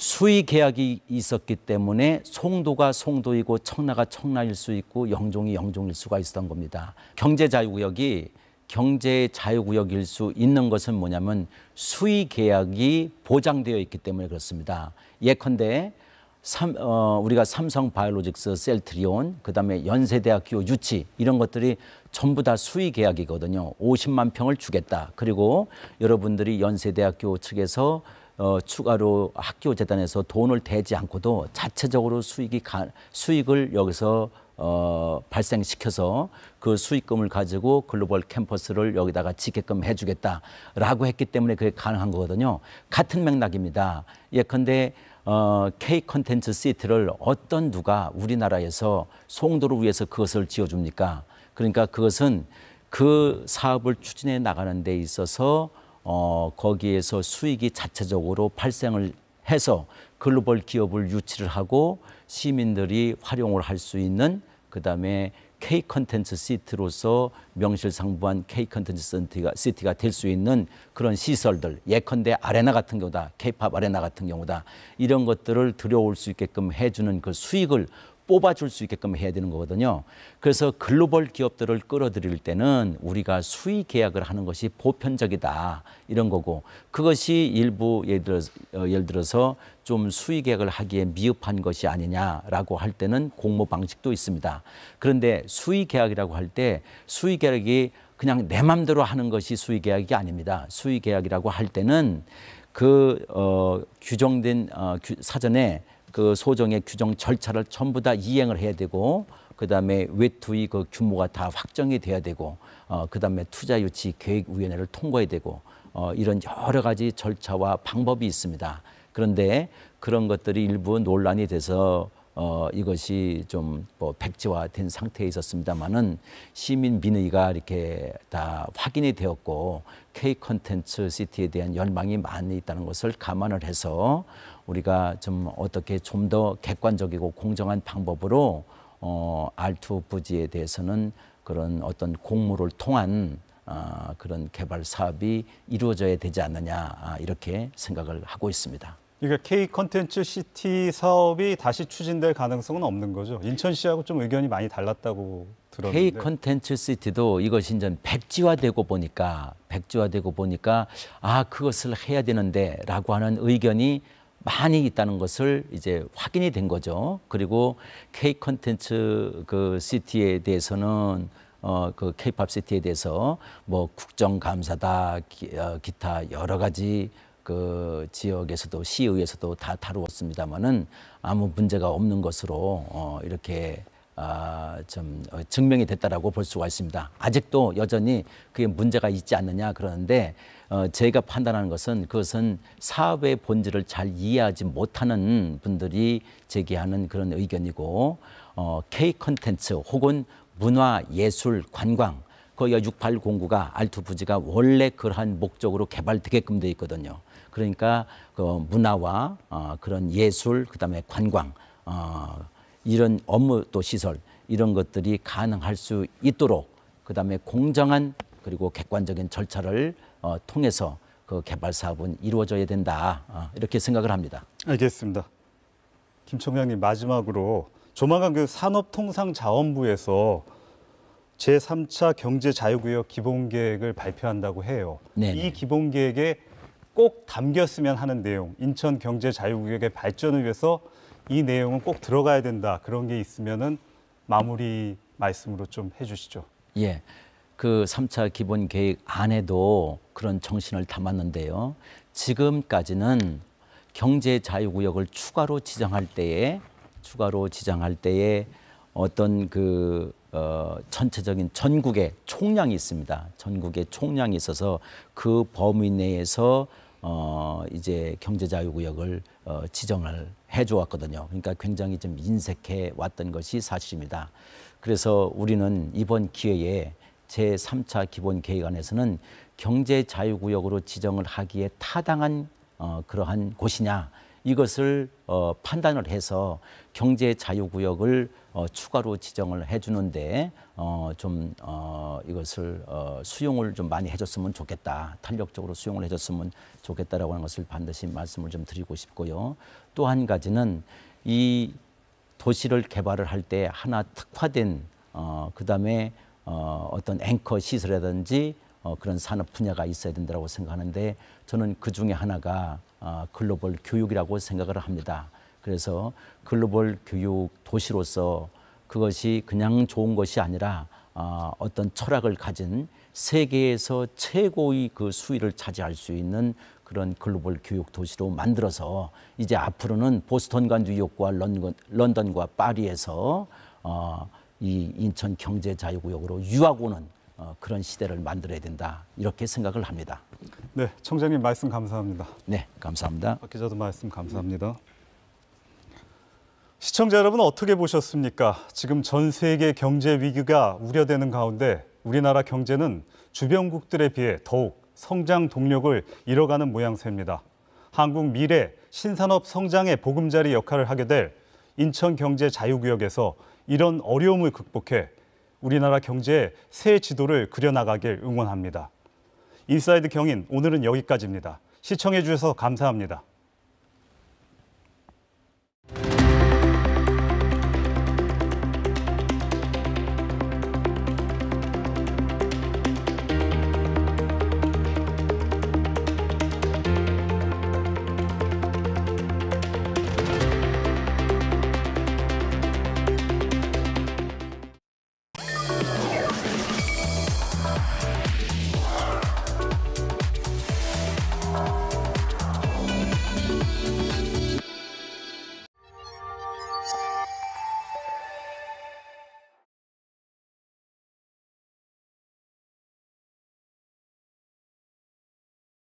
수의 계약이 있었기 때문에 송도가 송도이고 청나가청나일수 있고 영종이 영종일 수가 있었던 겁니다. 경제 자유구역이 경제 자유구역일 수 있는 것은 뭐냐면 수의 계약이 보장되어 있기 때문에 그렇습니다. 예컨대 삼, 어, 우리가 삼성 바이오로직스 셀트리온 그다음에 연세대학교 유치 이런 것들이 전부 다 수의 계약이거든요. 50만 평을 주겠다. 그리고 여러분들이 연세대학교 측에서 어, 추가로 학교 재단에서 돈을 대지 않고도 자체적으로 수익이 가, 수익을 여기서 어, 발생시켜서 그 수익금을 가지고 글로벌 캠퍼스를 여기다가 짓게끔 해주겠다라고 했기 때문에 그게 가능한 거거든요. 같은 맥락입니다. 예컨대 어, K 컨텐츠 시트를 어떤 누가 우리나라에서 송도를 위해서 그것을 지어줍니까? 그러니까 그것은 그 사업을 추진해 나가는 데 있어서 어, 거기에서 수익이 자체적으로 발생을 해서 글로벌 기업을 유치를 하고 시민들이 활용을 할 수 있는 그다음에 K 컨텐츠 시티로서 명실상부한 K 컨텐츠 센티가 시티가 될 수 있는 그런 시설들 예컨대 아레나 같은 경우다 K 팝 아레나 같은 경우다 이런 것들을 들여올 수 있게끔 해주는 그 수익을 뽑아줄 수 있게끔 해야 되는 거거든요. 그래서 글로벌 기업들을 끌어들일 때는 우리가 수의 계약을 하는 것이 보편적이다 이런 거고 그것이 일부 예를 들어서, 어, 예를 들어서 좀 수의 계약을 하기에 미흡한 것이 아니냐라고 할 때는 공모 방식도 있습니다. 그런데 수의 계약이라고 할 때 수의 계약이 그냥 내 맘대로 하는 것이 수의 계약이 아닙니다. 수의 계약이라고 할 때는 그 어, 규정된 어, 사전에 그 소정의 규정 절차를 전부 다 이행을 해야 되고 그다음에 외투의 그 규모가 다 확정이 돼야 되고 어 그다음에 투자 유치 계획 위원회를 통과해야 되고 어 이런 여러 가지 절차와 방법이 있습니다. 그런데 그런 것들이 일부 논란이 돼서 어, 이것이 좀 뭐 백지화된 상태에 있었습니다만은 시민 민의가 이렇게 다 확인이 되었고 K 컨텐츠 시티에 대한 열망이 많이 있다는 것을 감안을 해서 우리가 좀 어떻게 좀 더 객관적이고 공정한 방법으로 어, R2 부지에 대해서는 그런 어떤 공모를 통한 어, 그런 개발 사업이 이루어져야 되지 않느냐 아, 이렇게 생각을 하고 있습니다. 그러니까 K 컨텐츠 시티 사업이 다시 추진될 가능성은 없는 거죠. 인천시하고 좀 의견이 많이 달랐다고 들었는데. K 컨텐츠 시티도 이것이 이제 백지화되고 보니까 백지화되고 보니까 아 그것을 해야 되는데라고 하는 의견이 많이 있다는 것을 이제 확인이 된 거죠. 그리고 K 컨텐츠 그 시티에 대해서는 어 그 K-팝 시티에 대해서 뭐 국정감사다 기, 어, 기타 여러 가지 그 지역에서도 시의에서도 다 다루었습니다만은 아무 문제가 없는 것으로 어 이렇게 아, 어, 좀 증명이 됐다라고 볼 수가 있습니다. 아직도 여전히 그게 문제가 있지 않느냐 그러는데 어, 제가 판단하는 것은 그것은 사업의 본질을 잘 이해하지 못하는 분들이 제기하는 그런 의견이고 어, K 컨텐츠 혹은 문화 예술 관광 거기가 6809가 알투부지가 원래 그러한 목적으로 개발되게끔 돼 있거든요. 그러니까 그 문화와 어, 그런 예술 그다음에 관광 어, 이런 업무 또 시설 이런 것들이 가능할 수 있도록 그다음에 공정한 그리고 객관적인 절차를 어, 통해서 그 개발 사업은 이루어져야 된다 어, 이렇게 생각을 합니다. 알겠습니다. 김 총장님 마지막으로 조만간 그 산업통상자원부에서 제3차 경제자유구역 기본계획을 발표한다고 해요. 네네. 이 기본계획에 꼭 담겼으면 하는 내용, 인천 경제자유구역의 발전을 위해서 이 내용은 꼭 들어가야 된다 그런 게 있으면은 마무리 말씀으로 좀 해주시죠. 예. 그 3차 기본 계획 안에도 그런 정신을 담았는데요. 지금까지는 경제 자유구역을 추가로 지정할 때에 추가로 지정할 때에 어떤 그 어, 전체적인 전국의 총량이 있습니다. 전국의 총량이 있어서 그 범위 내에서 어, 이제 경제 자유구역을 어, 지정을 해주었거든요. 그러니까 굉장히 좀 인색해 왔던 것이 사실입니다. 그래서 우리는 이번 기회에 제3차 기본 계획안에서는 경제 자유구역으로 지정을 하기에 타당한 어, 그러한 곳이냐 이것을 어, 판단을 해서 경제 자유구역을 어, 추가로 지정을 해주는데 어, 좀 어, 이것을 어, 수용을 좀 많이 해줬으면 좋겠다 탄력적으로 수용을 해줬으면 좋겠다라고 하는 것을 반드시 말씀을 좀 드리고 싶고요. 또 한 가지는 이 도시를 개발을 할 때 하나 특화된 어, 그 다음에 어, 어떤 앵커 시설이라든지 어, 그런 산업 분야가 있어야 된다고 생각하는데 저는 그 중에 하나가 아, 글로벌 교육이라고 생각을 합니다. 그래서 글로벌 교육 도시로서 그것이 그냥 좋은 것이 아니라 아, 어떤 철학을 가진 세계에서 최고의 그 수위를 차지할 수 있는 그런 글로벌 교육 도시로 만들어서 이제 앞으로는 보스턴과 뉴욕과 런던, 런던과 파리에서 어, 이 인천 경제 자유구역으로 유학 오는 어, 그런 시대를 만들어야 된다 이렇게 생각을 합니다. 네, 청장님 말씀 감사합니다. 네, 감사합니다. 박 기자도 말씀 감사합니다. 시청자 여러분 어떻게 보셨습니까? 지금 전 세계 경제 위기가 우려되는 가운데 우리나라 경제는 주변국들에 비해 더욱 성장 동력을 잃어가는 모양새입니다. 한국 미래 신산업 성장의 보금자리 역할을 하게 될 인천 경제 자유구역에서 이런 어려움을 극복해 우리나라 경제의 새 지도를 그려나가길 응원합니다. 인사이드 경인 오늘은 여기까지입니다. 시청해 주셔서 감사합니다.